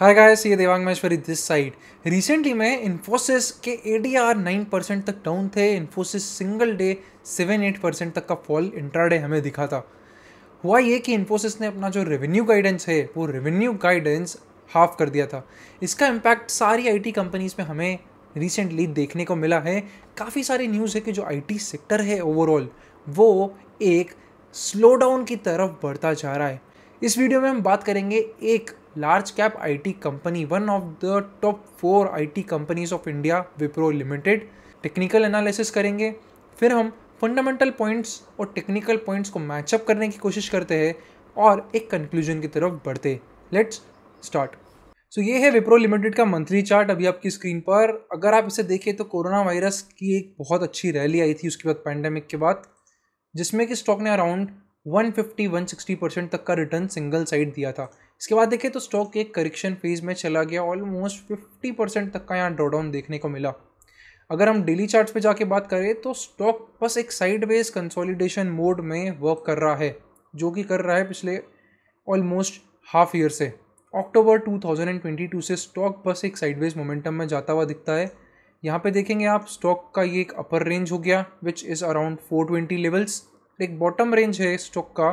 हाय guys ये Devang Maheshwari this side recently मैं इन्फोसिस के A D R nine percent तक डाउन थे Infosys single day seven eight percent तक का फॉल इंट्राडे हमें दिखा था हुआ ये कि इन्फोसिस ने अपना जो रेवेन्यू गाइडेंस है वो रेवेन्यू गाइडेंस हाफ कर दिया था इसका इम्पैक्ट सारी आई टी कंपनीज में हमें रिसेंटली देखने को मिला है काफ़ी सारी न्यूज़ है कि जो आई टी सेक्टर है ओवरऑल वो एक स्लो डाउन की तरफ बढ़ता जा रहा है इस वीडियो में हम बात करेंगे एक large cap IT company one of the top four IT companies of India Wipro limited technical analysis करेंगे फिर हम फंडामेंटल पॉइंट्स और टेक्निकल पॉइंट्स को मैचअप करने की कोशिश करते हैं और एक कंक्लूजन की तरफ बढ़ते लेट्स स्टार्ट सो ये है विप्रो लिमिटेड का मंथली चार्ट अभी आपकी स्क्रीन पर अगर आप इसे देखें तो कोरोना वायरस की एक बहुत अच्छी रैली आई थी उसके बाद पैंडेमिक के बाद जिसमें कि स्टॉक ने अराउंड 150-160 परसेंट तक का रिटर्न सिंगल साइड दिया था इसके बाद देखें तो स्टॉक एक करेक्शन फेज में चला गया ऑलमोस्ट फिफ्टी परसेंट तक का यहाँ ड्रॉडाउन देखने को मिला अगर हम डेली चार्ट्स पे जाके बात करें तो स्टॉक बस एक साइडवेज कंसोलिडेशन मोड में वर्क कर रहा है जो कि कर रहा है पिछले ऑलमोस्ट हाफ ईयर से अक्टूबर 2022 से स्टॉक बस एक साइडवेज मोमेंटम में जाता हुआ दिखता है यहाँ पे देखेंगे आप स्टॉक का ये एक अपर रेंज हो गया विच इज़ अराउंड 420 लेवल्स एक बॉटम रेंज है स्टॉक का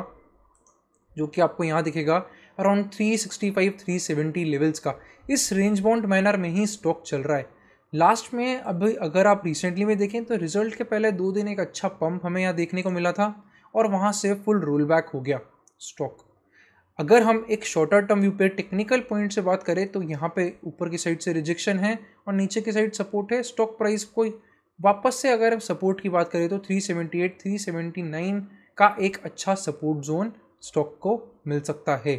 जो कि आपको यहाँ दिखेगा अराउंड 365 370 लेवल्स का इस रेंज बाउंड मैनर में ही स्टॉक चल रहा है लास्ट में अभी अगर आप रिसेंटली में देखें तो रिजल्ट के पहले दो दिन एक अच्छा पंप हमें यहाँ देखने को मिला था और वहाँ से फुल रोल बैक हो गया स्टॉक अगर हम एक शॉर्टर टर्म व्यू पे टेक्निकल पॉइंट से बात करें तो यहाँ पे ऊपर की साइड से रिजेक्शन है और नीचे की साइड सपोर्ट है स्टॉक प्राइस को वापस से अगर हम सपोर्ट की बात करें तो 378 379 का एक अच्छा सपोर्ट जोन स्टॉक को मिल सकता है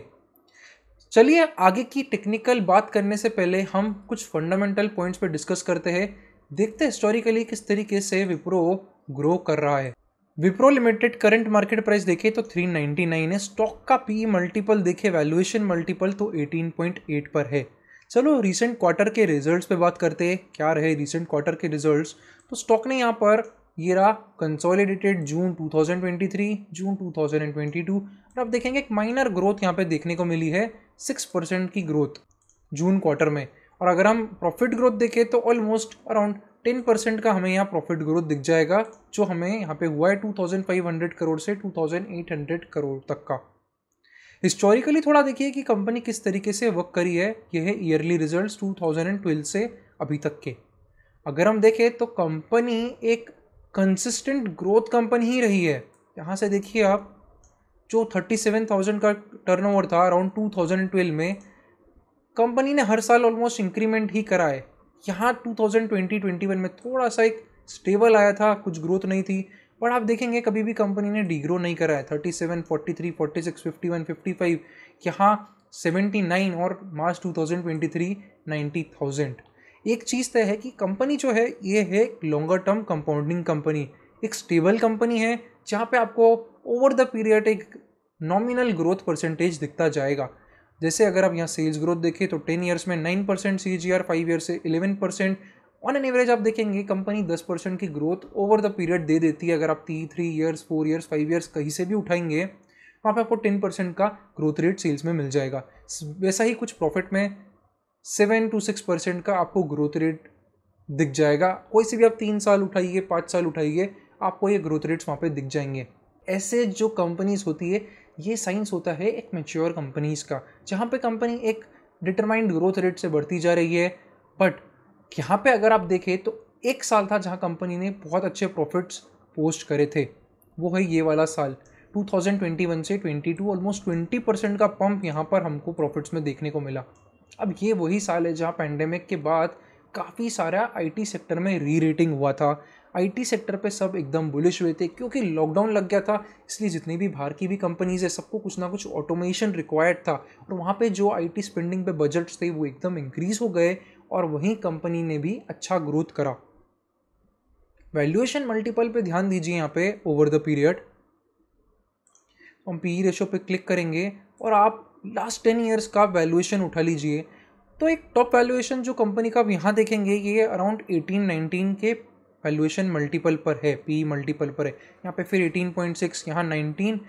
चलिए आगे की टेक्निकल बात करने से पहले हम कुछ फंडामेंटल पॉइंट्स पर डिस्कस करते हैं देखते हैं हिस्टोरिकली किस तरीके से विप्रो ग्रो कर रहा है Wipro limited current market price देखें तो 399 है स्टॉक का पी मल्टीपल देखे वैल्यूएशन मल्टीपल तो 18.8 पर है चलो रिसेंट क्वार्टर के रिजल्ट्स पे बात करते हैं क्या रहे रिसेंट क्वार्टर के रिजल्ट्स तो स्टॉक ने यहाँ पर ये रहा कंसोलिडेटेड जून 2023 जून 2022 और आप देखेंगे एक माइनर ग्रोथ यहाँ पे देखने को मिली है सिक्स परसेंट की ग्रोथ जून क्वार्टर में और अगर हम प्रॉफिट ग्रोथ देखें तो ऑलमोस्ट अराउंड टेन परसेंट का हमें यहाँ प्रॉफिट ग्रोथ दिख जाएगा जो हमें यहाँ पे हुआ है two thousand five hundred crore से two thousand eight hundred crore तक का हिस्टोरिकली थोड़ा देखिए कि कंपनी किस तरीके से वर्क करी है यह है yearly result two thousand and twelve से अभी तक के अगर हम देखें तो कंपनी एक कंसिस्टेंट ग्रोथ कंपनी ही रही है यहाँ से देखिए आप जो थर्टी सेवन थाउजेंड का ओवर था अराउंड टू थाउजेंड ट्वेल्व में कंपनी ने हर साल ऑलमोस्ट इंक्रीमेंट ही करा है यहाँ two thousand twenty twenty one में थोड़ा सा एक स्टेबल आया था कुछ ग्रोथ नहीं थी पर आप देखेंगे कभी भी कंपनी ने डीग्रो नहीं करा है thirty seven forty three forty six fifty one fifty five यहाँ सेवेंटी नाइन और March two thousand twenty three ninety thousand एक चीज़ तय है कि कंपनी जो है ये है लॉन्गर टर्म कंपाउंडिंग कंपनी एक स्टेबल कंपनी है जहाँ पे आपको ओवर द पीरियड एक नॉमिनल ग्रोथ परसेंटेज दिखता जाएगा जैसे अगर आप यहाँ सेल्स ग्रोथ देखें तो टेन ईयर्स में nine percent C G R five year से eleven percent on an average आप देखेंगे कंपनी दस परसेंट की ग्रोथ ओवर द पीरियड दे देती है अगर आप three three years four years five years कहीं से भी उठाएंगे वहाँ पर आपको टेन परसेंट का ग्रोथ रेट सेल्स में मिल जाएगा वैसा ही कुछ प्रॉफिट में सेवन टू सिक्स परसेंट का आपको ग्रोथ रेट दिख जाएगा कोई से भी आप तीन साल उठाइए पाँच साल उठाइए आपको ये ग्रोथ रेट्स वहाँ पे दिख जाएंगे ऐसे जो कंपनीज़ होती है ये साइंस होता है एक मेच्योर कंपनीज़ का जहाँ पे कंपनी एक डिटरमाइंड ग्रोथ रेट से बढ़ती जा रही है बट यहाँ पे अगर आप देखें तो एक साल था जहाँ कंपनी ने बहुत अच्छे प्रॉफिट्स पोस्ट करे थे वो है ये वाला साल 2021 से 22 ऑलमोस्ट 20 परसेंट का पम्प यहाँ पर हमको प्रॉफिट्स में देखने को मिला अब ये वही साल है जहाँ पैंडेमिक के बाद काफ़ी सारा आईटी सेक्टर में री रेटिंग हुआ था आईटी सेक्टर पे सब एकदम बुलिश हुए थे क्योंकि लॉकडाउन लग गया था इसलिए जितनी भी बाहर की भी कंपनीज़ है सबको कुछ ना कुछ ऑटोमेशन रिक्वायर्ड था और वहाँ पे जो आईटी स्पेंडिंग पे बजट्स थे वो एकदम इंक्रीज़ हो गए और वहीं कंपनी ने भी अच्छा ग्रोथ करा वैल्यूएशन मल्टीपल पे ध्यान दीजिए यहाँ पे ओवर द पीरियड हम पी रेशो e पे क्लिक करेंगे और आप लास्ट टेन ईयर्स का वैल्यूएशन उठा लीजिए तो एक टॉप वैल्यूएशन जो कंपनी का आप यहाँ देखेंगे ये अराउंड एटीन नाइनटीन के वैल्यूएशन मल्टीपल पर है पी मल्टीपल पर है यहाँ पे फिर 18.6 पॉइंट सिक्स यहाँ नाइनटीन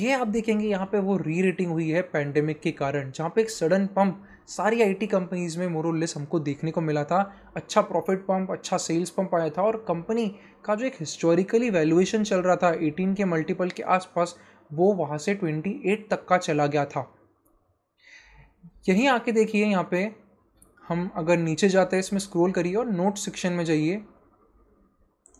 ये आप देखेंगे यहाँ पे वो री रेटिंग हुई है पैंडेमिक के कारण जहाँ पे एक सडन पम्प सारी आईटी कंपनीज़ में मोरलेस हमको देखने को मिला था अच्छा प्रॉफिट पम्प अच्छा सेल्स पम्प आया था और कंपनी का जो एक हिस्टोरिकली वैल्यूएशन चल रहा था 18 के मल्टीपल के आसपास वो वहाँ से 28 तक का चला गया था यहीं आके देखिए यहाँ पे हम अगर नीचे जाते हैं इसमें स्क्रॉल करिए और नोट सेक्शन में जाइए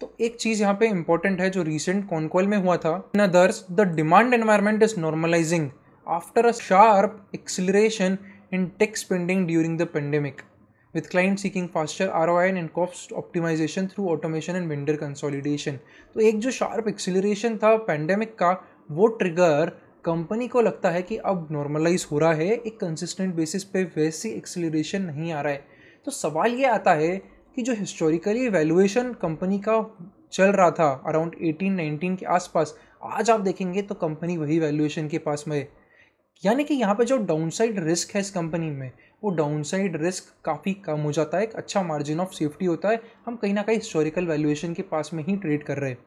तो एक चीज़ यहाँ पे इंपॉर्टेंट है जो रिसेंट कॉन्कॉल में हुआ था in others the demand environment is normalizing after a sharp acceleration in tech spending during the pandemic with with client seeking faster an and cost optimization through automation and vendor consolidation तो एक जो sharp acceleration था pandemic का वो trigger company को लगता है कि अब नॉर्मलाइज हो रहा है एक कंसिस्टेंट बेसिस पे वैसी एक्सिलेशन नहीं आ रहा है तो सवाल ये आता है कि जो हिस्टोरिकली वैल्यूएशन कंपनी का चल रहा था अराउंड 18 19 के आसपास आज आप देखेंगे तो कंपनी वही वैल्यूएशन के पास में यानी कि यहाँ पे जो डाउनसाइड रिस्क है इस कंपनी में वो डाउनसाइड रिस्क काफ़ी कम हो जाता है एक अच्छा मार्जिन ऑफ सेफ्टी होता है हम कहीं ना कहीं हिस्टोरिकल वैल्यूएशन के पास में ही ट्रेड कर रहे हैं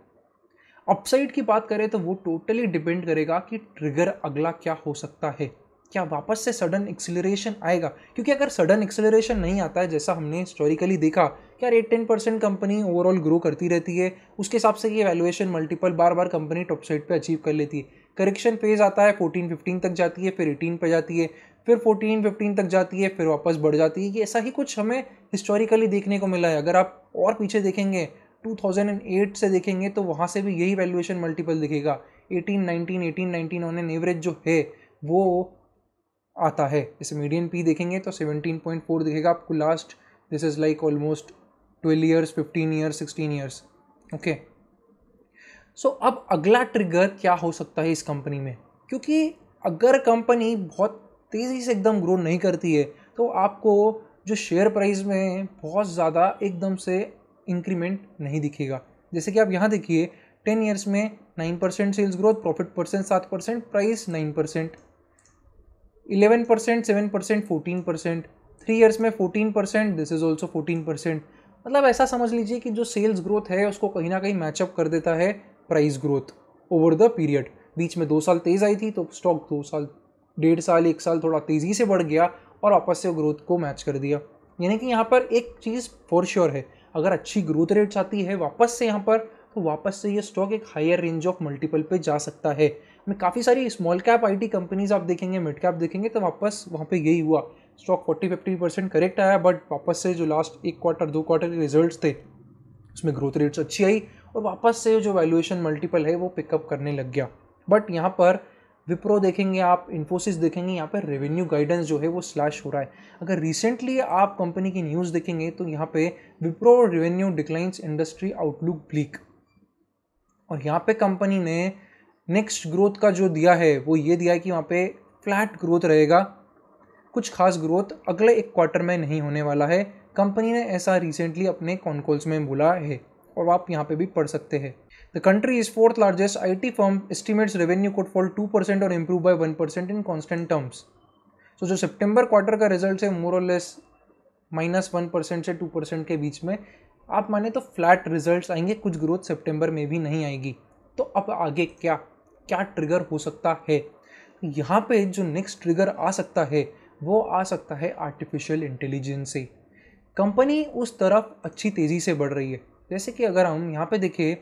अपसाइड की बात करें तो वो टोटली डिपेंड करेगा कि ट्रिगर अगला क्या हो सकता है क्या वापस से सडन एक्सिलरेशन आएगा क्योंकि अगर सडन एक्सिलरेशन नहीं आता है जैसा हमने हिस्टोरिकली देखा कि यार eight ten percent company overall grow करती रहती है उसके हिसाब से ये वैल्यूएशन मल्टीपल बार बार कंपनी टॉप साइड पे अचीव कर लेती है करेक्शन फेज आता है फोर्टीन फिफ्टीन तक जाती है फिर एटीन पर जाती है फिर फोर्टीन फिफ्टीन तक जाती है फिर वापस बढ़ जाती है ये ऐसा ही कुछ हमें हिस्टोरिकली देखने को मिला है अगर आप और पीछे देखेंगे 2008 से देखेंगे तो वहाँ से भी यही वैल्यूएशन मल्टीपल दिखेगा 18, 19, 18, 19 ऑन एन एवरेज जो है वो आता है जैसे मीडियन पी देखेंगे तो 17.4 दिखेगा आपको last this is like almost twelve years fifteen years sixteen years okay so अब अगला ट्रिगर क्या हो सकता है इस कंपनी में क्योंकि अगर कंपनी बहुत तेज़ी से एकदम ग्रो नहीं करती है तो आपको जो शेयर प्राइस में बहुत ज़्यादा एकदम से इंक्रीमेंट नहीं दिखेगा जैसे कि आप यहाँ देखिए टेन ईयर्स में nine percent sales growth profit percent सात percent price nine percent eleven percent seven percent fourteen percent three years में fourteen percent this is also fourteen percent मतलब ऐसा समझ लीजिए कि जो सेल्स ग्रोथ है उसको कहीं ना कहीं मैचअप कर देता है price growth over the period बीच में दो साल तेज़ आई थी तो स्टॉक दो साल डेढ़ साल एक साल थोड़ा तेज़ी से बढ़ गया और वापस से ग्रोथ को मैच कर दिया यानी कि यहाँ पर एक चीज़ फॉर श्योर है अगर अच्छी ग्रोथ रेट्स आती है वापस से यहाँ पर तो वापस से ये स्टॉक एक हायर रेंज ऑफ मल्टीपल पे जा सकता है में काफ़ी सारी स्मॉल कैप आईटी कंपनीज आप देखेंगे मिड कैप देखेंगे तो वापस वहाँ पे यही हुआ stock forty fifty percent correct आया बट वापस से जो लास्ट एक क्वार्टर दो क्वार्टर के रिजल्ट थे उसमें ग्रोथ रेट्स अच्छी आई और वापस से जो वैल्यूएशन मल्टीपल है वो पिकअप करने लग गया बट यहाँ पर विप्रो देखेंगे आप इन्फोसिस देखेंगे यहाँ पर रेवेन्यू गाइडेंस जो है वो स्लैश हो रहा है अगर रिसेंटली आप कंपनी की न्यूज़ देखेंगे तो यहाँ पे Wipro revenue declines industry outlook bleak और यहाँ पे कंपनी ने नेक्स्ट ग्रोथ का जो दिया है वो ये दिया है कि वहाँ पे फ्लैट ग्रोथ रहेगा कुछ खास ग्रोथ अगले एक क्वार्टर में नहीं होने वाला है कंपनी ने ऐसा रिसेंटली अपने कॉन्कॉल्स में बोला है और आप यहाँ पे भी पढ़ सकते हैं the country is fourth largest I T firm estimates revenue could fall two percent और improve by one percent in constant terms so जो सेप्टेम्बर क्वार्टर का रिजल्ट है मोर और लेस माइनस वन परसेंट से टू परसेंट के बीच में आप माने तो फ्लैट रिजल्ट आएंगे कुछ ग्रोथ सेप्टेम्बर में भी नहीं आएगी तो अब आगे क्या क्या ट्रिगर हो सकता है यहाँ पे जो नेक्स्ट ट्रिगर आ सकता है वो आ सकता है आर्टिफिशियल इंटेलिजेंस से कंपनी उस तरफ अच्छी तेज़ी से बढ़ रही है जैसे कि अगर हम यहाँ पे देखें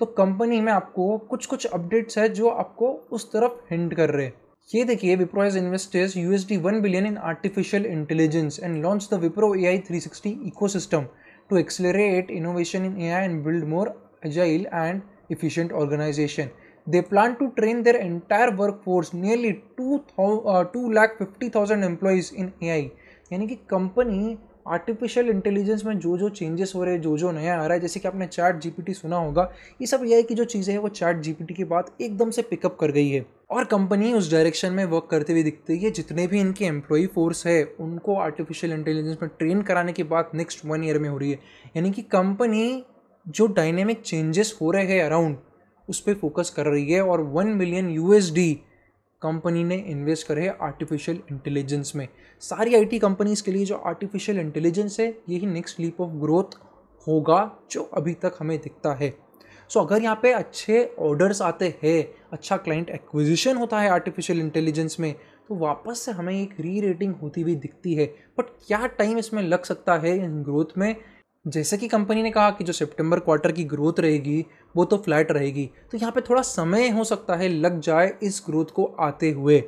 तो कंपनी में आपको कुछ कुछ अपडेट्स है जो आपको उस तरफ हिंट कर रहे हैं ये देखिए Wipro has investors U S D one billion in artificial intelligence and launch the Wipro A I three sixty ecosystem to accelerate innovation in A I and build more agile and efficient organisation They plan to train their entire workforce, nearly 2 lakh fifty thousand employees in a यानी कि company artificial intelligence में जो जो changes हो रहे हैं जो जो नया आ रहा है जैसे कि आपने चैट जीपीटी सुना होगा ये सब ए की जो चीज़ें हैं वो चैट जीपीटी के बाद एकदम से पिकअप कर गई है और कंपनी उस डायरेक्शन में वर्क करते हुए दिखती है जितने भी इनके एम्प्लॉई फोर्स है उनको आर्टिफिशियल इंटेलिजेंस में ट्रेन कराने की बात नेक्स्ट वन ईयर में हो रही है यानी कि कंपनी जो डायनेमिक चेंजेस हो रहे हैं अराउंड उस पर फोकस कर रही है और वन मिलियन यू कंपनी ने इन्वेस्ट करे आर्टिफिशियल इंटेलिजेंस में सारी आईटी कंपनीज़ के लिए जो आर्टिफिशियल इंटेलिजेंस है यही नेक्स्ट लीप ऑफ ग्रोथ होगा जो अभी तक हमें दिखता है सो so, अगर यहाँ पे अच्छे ऑर्डर्स आते हैं अच्छा क्लाइंट एक्विजिशन होता है आर्टिफिशियल इंटेलिजेंस में तो वापस से हमें एक री रेटिंग होती हुई दिखती है बट क्या टाइम इसमें लग सकता है इन ग्रोथ में जैसे कि कंपनी ने कहा कि जो सितंबर क्वार्टर की ग्रोथ रहेगी वो तो फ्लैट रहेगी तो यहाँ पे थोड़ा समय हो सकता है लग जाए इस ग्रोथ को आते हुए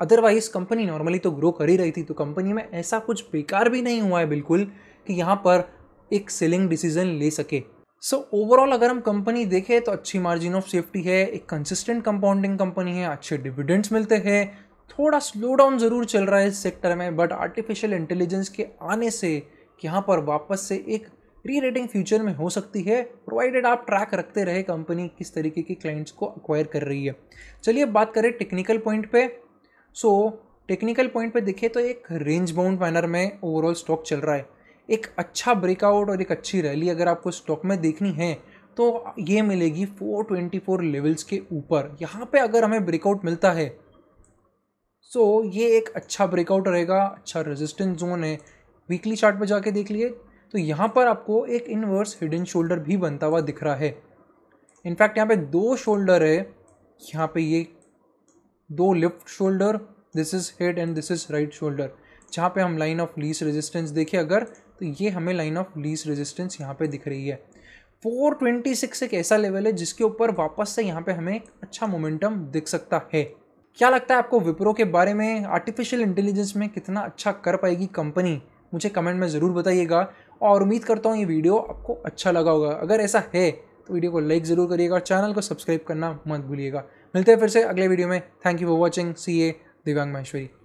अदरवाइज कंपनी नॉर्मली तो ग्रो कर ही रही थी तो कंपनी में ऐसा कुछ बेकार भी नहीं हुआ है बिल्कुल कि यहाँ पर एक सेलिंग डिसीजन ले सके सो so, ओवरऑल अगर हम कंपनी देखें तो अच्छी मार्जिन ऑफ सेफ्टी है एक कंसिस्टेंट कंपाउंडिंग कंपनी है अच्छे डिविडेंड्स मिलते हैं थोड़ा स्लो डाउन ज़रूर चल रहा है इस सेक्टर में बट आर्टिफिशियल इंटेलिजेंस के आने से यहाँ पर वापस से एक री रेटिंग फ्यूचर में हो सकती है प्रोवाइडेड आप ट्रैक रखते रहे कंपनी किस तरीके के क्लाइंट्स को अक्वायर कर रही है चलिए बात करें टेक्निकल पॉइंट पे सो टेक्निकल पॉइंट पे देखें तो एक रेंज बाउंड मैनर में ओवरऑल स्टॉक चल रहा है एक अच्छा ब्रेकआउट और एक अच्छी रैली अगर आपको स्टॉक में देखनी है तो ये मिलेगी 424 लेवल्स के ऊपर यहाँ पे अगर हमें ब्रेकआउट मिलता है सो so, ये एक अच्छा ब्रेकआउट रहेगा अच्छा रेजिस्टेंस जोन है वीकली चार्ट पर जाके देख लिए तो यहाँ पर आपको एक इनवर्स हिडन शोल्डर भी बनता हुआ दिख रहा है इनफैक्ट यहाँ पे दो शोल्डर है यहाँ पे ये दो left shoulder this is head and this is right shoulder जहाँ पे हम लाइन ऑफ लीस रेजिस्टेंस देखें अगर तो ये हमें लाइन ऑफ लीस रेजिस्टेंस यहाँ पे दिख रही है 426 एक ऐसा लेवल है जिसके ऊपर वापस से यहाँ पे हमें अच्छा मोमेंटम दिख सकता है क्या लगता है आपको विप्रो के बारे में आर्टिफिशियल इंटेलिजेंस में कितना अच्छा कर पाएगी कंपनी मुझे कमेंट में ज़रूर बताइएगा और उम्मीद करता हूँ ये वीडियो आपको अच्छा लगा होगा अगर ऐसा है तो वीडियो को लाइक ज़रूर करिएगा और चैनल को सब्सक्राइब करना मत भूलिएगा मिलते हैं फिर से अगले वीडियो में thank you for watching C A Divyang Maheshwari